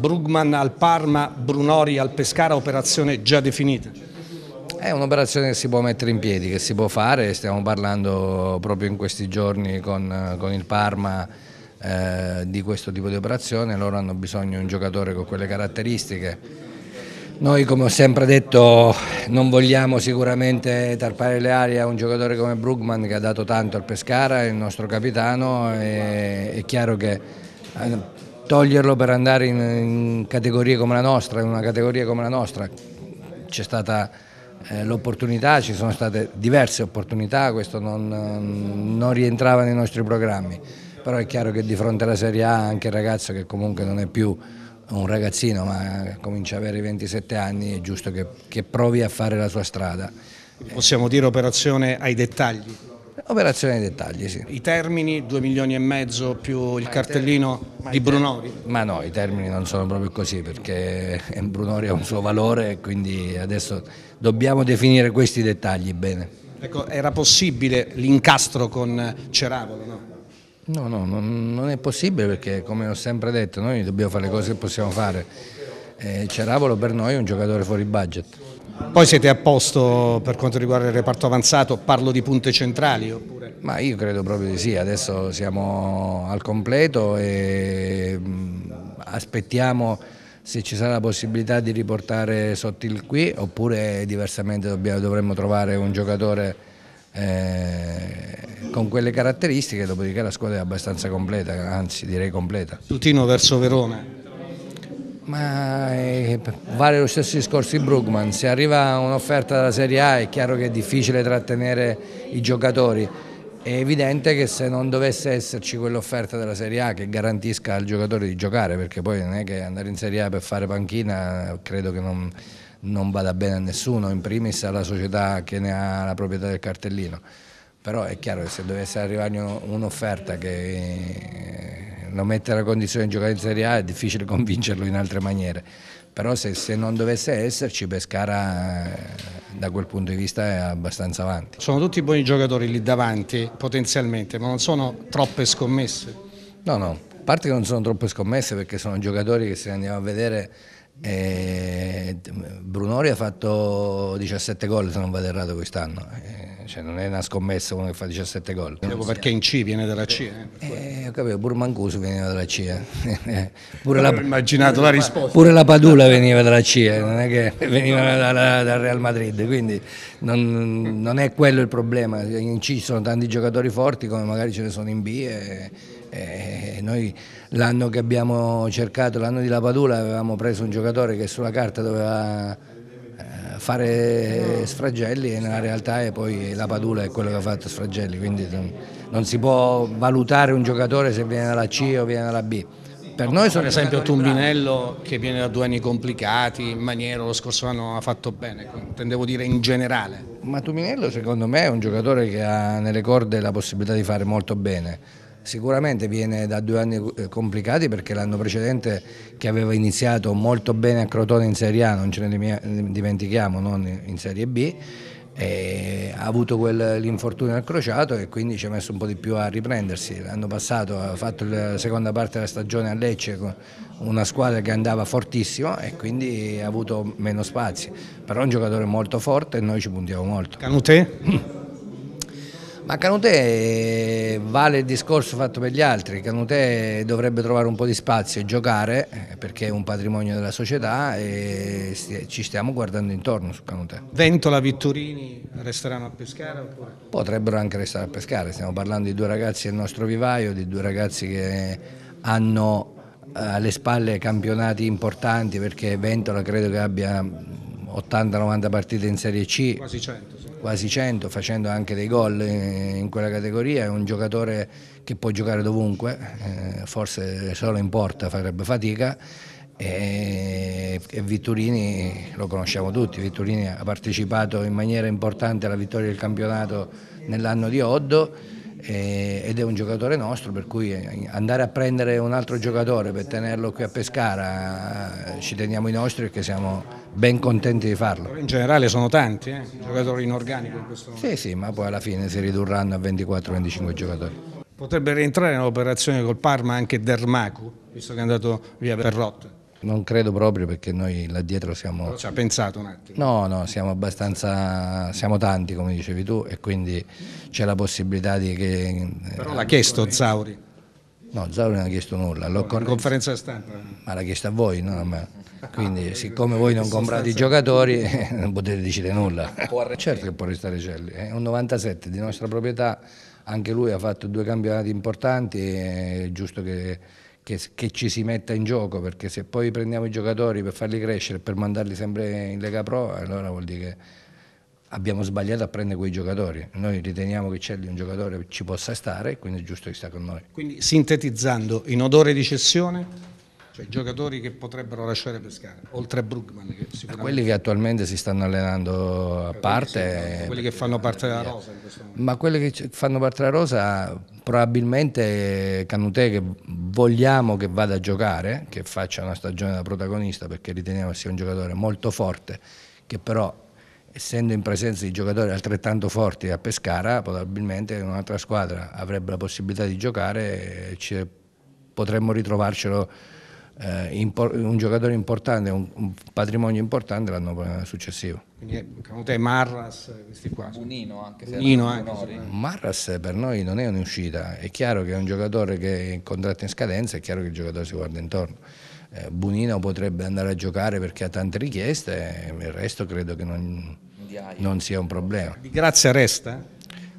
Brugman al Parma, Brunori al Pescara, operazione già definita? È un'operazione che si può mettere in piedi, che si può fare, stiamo parlando proprio in questi giorni con, con il Parma eh, di questo tipo di operazione, loro hanno bisogno di un giocatore con quelle caratteristiche. Noi come ho sempre detto non vogliamo sicuramente tarpare le ali a un giocatore come Brugman che ha dato tanto al Pescara, il nostro capitano, è, è chiaro che eh, toglierlo per andare in, in categorie come la nostra, in una categoria come la nostra. C'è stata eh, l'opportunità, ci sono state diverse opportunità, questo non, non rientrava nei nostri programmi, però è chiaro che di fronte alla Serie A anche il ragazzo che comunque non è più un ragazzino ma comincia ad avere 27 anni, è giusto che, che provi a fare la sua strada. Possiamo dire operazione ai dettagli? Operazione di dettagli, sì. I termini, 2 milioni e mezzo più il cartellino di Brunori? Ma no, i termini non sono proprio così perché Brunori ha un suo valore e quindi adesso dobbiamo definire questi dettagli bene. Ecco, era possibile l'incastro con Ceravolo, no? No, no, non è possibile perché come ho sempre detto noi dobbiamo fare le cose che possiamo fare. Eh, Ceravolo per noi è un giocatore fuori budget. Poi siete a posto per quanto riguarda il reparto avanzato, parlo di punte centrali oppure? Ma io credo proprio di sì, adesso siamo al completo e mm, aspettiamo se ci sarà la possibilità di riportare sotto il qui oppure diversamente dobbiamo, dovremmo trovare un giocatore eh, con quelle caratteristiche, dopodiché la squadra è abbastanza completa, anzi direi completa. Tutino verso Verona. Ma eh, vale lo stesso discorso di Brugman, se arriva un'offerta dalla Serie A è chiaro che è difficile trattenere i giocatori, è evidente che se non dovesse esserci quell'offerta della Serie A che garantisca al giocatore di giocare, perché poi non è che andare in Serie A per fare panchina credo che non, non vada bene a nessuno, in primis alla società che ne ha la proprietà del cartellino, però è chiaro che se dovesse arrivare un'offerta che lo mette alla condizione di giocare in Serie A è difficile convincerlo in altre maniere, però se, se non dovesse esserci Pescara eh, da quel punto di vista è abbastanza avanti. Sono tutti buoni giocatori lì davanti potenzialmente, ma non sono troppe scommesse? No, no, a parte che non sono troppe scommesse perché sono giocatori che se andiamo a vedere eh, Brunori ha fatto 17 gol se non vado errato quest'anno. Eh, cioè non è una scommessa uno che fa 17 gol. Proprio perché in C viene dalla C. Eh, eh ho capito, pure Mancuso veniva dalla C. Eh. pure la, immaginato la risposta. Pure la Padula veniva dalla C, eh, non è che veniva dal da Real Madrid, quindi non, non, è quello il problema. In C ci sono tanti giocatori forti come magari ce ne sono in B. E, eh, e eh, noi l'anno che abbiamo cercato, l'anno di La Padula, avevamo preso un giocatore che sulla carta doveva fare sfragelli e nella realtà è poi la Padula è quello che ha fatto sfragelli, quindi non si può valutare un giocatore se viene dalla C o viene dalla B. Per noi sono per esempio Tumbinello bravi. che viene da due anni complicati, Maniero lo scorso anno ha fatto bene, ecco, intendevo dire in generale. Ma Tumbinello secondo me è un giocatore che ha nelle corde la possibilità di fare molto bene Sicuramente viene da due anni eh, complicati perché l'anno precedente che aveva iniziato molto bene a Crotone in Serie A, non ce ne dimentichiamo, non in Serie B, ha avuto l'infortunio al crociato e quindi ci ha messo un po' di più a riprendersi. L'anno passato ha fatto la seconda parte della stagione a Lecce con una squadra che andava fortissimo e quindi ha avuto meno spazi. Però è un giocatore molto forte e noi ci puntiamo molto. Canute? Ma Canutè eh, vale il discorso fatto per gli altri, Canutè dovrebbe trovare un po' di spazio e giocare eh, perché è un patrimonio della società e ci stiamo guardando intorno su Canutè. Ventola, Vittorini resteranno a pescare? Oppure? Potrebbero anche restare a pescare, stiamo parlando di due ragazzi del nostro vivaio, di due ragazzi che hanno eh, alle spalle campionati importanti perché Ventola credo che abbia 80-90 partite in Serie C. Quasi 100 quasi 100 facendo anche dei gol eh, in quella categoria, è un giocatore che può giocare dovunque, eh, forse solo in porta farebbe fatica e, Vitturini lo conosciamo tutti, Vitturini ha partecipato in maniera importante alla vittoria del campionato nell'anno di Oddo eh, ed è un giocatore nostro, per cui eh, andare a prendere un altro giocatore per tenerlo qui a Pescara, eh, ci teniamo i nostri perché siamo ben contenti di farlo. In generale sono tanti eh? giocatori in in questo momento. Sì, sì, ma poi alla fine si ridurranno a 24-25 giocatori. Potrebbe rientrare nell'operazione col Parma anche Dermacu, visto che è andato via per Perrotta. Non credo proprio perché noi là dietro siamo... Però ci ha pensato un attimo. No, no, siamo abbastanza, siamo tanti come dicevi tu e quindi c'è la possibilità di che... Però l'ha chiesto Zauri. No, Zauri non ha chiesto nulla. L'ho con... conferenza stampa. Ma l'ha chiesto a voi, non a me. Ah, quindi, siccome voi non comprate i giocatori, non potete decidere nulla. Certo che può restare Celli. È un 97 di nostra proprietà, anche lui ha fatto due campionati importanti, è giusto che che, che, ci si metta in gioco, perché se poi prendiamo i giocatori per farli crescere, per mandarli sempre in Lega Pro, allora vuol dire che abbiamo sbagliato a prendere quei giocatori. Noi riteniamo che c'è un giocatore che ci possa stare, quindi è giusto che sta con noi. Quindi sintetizzando, in odore di cessione? cioè giocatori che potrebbero lasciare Pescara, oltre a Brugman. Che sicuramente... Quelli che attualmente si stanno allenando a parte. Quelli, che fanno parte della rosa in questo momento. Ma quelli che fanno parte della rosa, probabilmente Canute che vogliamo che vada a giocare, che faccia una stagione da protagonista perché riteniamo sia un giocatore molto forte, che però essendo in presenza di giocatori altrettanto forti a Pescara, probabilmente un'altra squadra avrebbe la possibilità di giocare e potremmo ritrovarcelo eh, un giocatore importante, un, patrimonio importante l'anno successivo. Quindi te Marras, questi qua. Unino anche se Unino anche Marras per noi non è un'uscita, è chiaro che è un giocatore che è contratto in scadenza, è chiaro che il giocatore si guarda intorno. Eh, Bunino potrebbe andare a giocare perché ha tante richieste, eh, il resto credo che non, non sia un problema. Di grazia resta?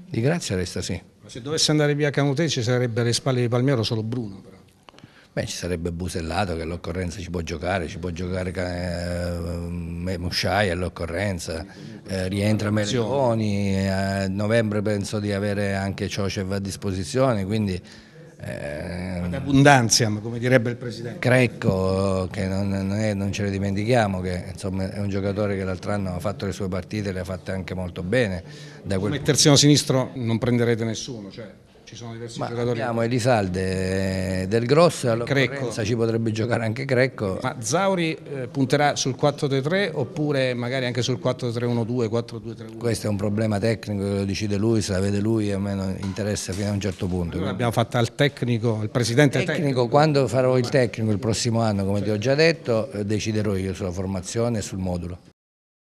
Di grazia resta sì. Ma se dovesse andare via Canutè ci sarebbe alle spalle di Palmiero solo Bruno però. Beh, ci sarebbe Busellato che all'occorrenza ci può giocare, ci può giocare eh, Musciai all'occorrenza, eh, rientra Meloni, a eh, novembre penso di avere anche Ciocev a disposizione, quindi... Eh, Ad come direbbe il Presidente. Crecco, che non, non, è, non ce ne dimentichiamo, che insomma, è un giocatore che l'altro anno ha fatto le sue partite, e le ha fatte anche molto bene. Da quel... Mettersi a sinistro non prenderete nessuno. Cioè ci sono diversi ma giocatori. Abbiamo Elisalde eh, del Grosso, allora ci potrebbe giocare anche Crecco. Ma Zauri eh, punterà sul 4-3-3 oppure magari anche sul 4-3-1-2, 4-2-3-1? Questo è un problema tecnico, lo decide lui, se la vede lui, a me non interessa fino a un certo punto. Allora abbiamo fatto al tecnico, al presidente tecnico, tecnico. Quando farò il tecnico il prossimo anno, come certo. ti ho già detto, eh, deciderò io sulla formazione e sul modulo.